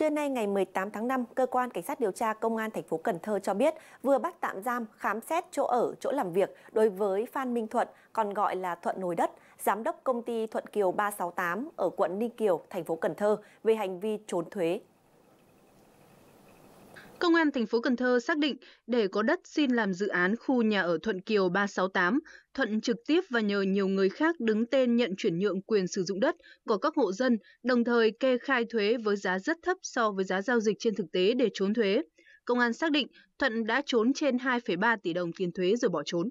Trưa nay ngày 18 tháng 5, cơ quan cảnh sát điều tra công an thành phố Cần Thơ cho biết vừa bắt tạm giam, khám xét chỗ ở, chỗ làm việc đối với Phan Minh Thuận, còn gọi là Thuận Nồi Đất, giám đốc công ty Thuận Kiều 368 ở quận Ninh Kiều, thành phố Cần Thơ về hành vi trốn thuế Công an thành phố Cần Thơ xác định để có đất xin làm dự án khu nhà ở Thuận Kiều 368, Thuận trực tiếp và nhờ nhiều người khác đứng tên nhận chuyển nhượng quyền sử dụng đất của các hộ dân, đồng thời kê khai thuế với giá rất thấp so với giá giao dịch trên thực tế để trốn thuế. Công an xác định Thuận đã trốn trên 2,3 tỷ đồng tiền thuế rồi bỏ trốn.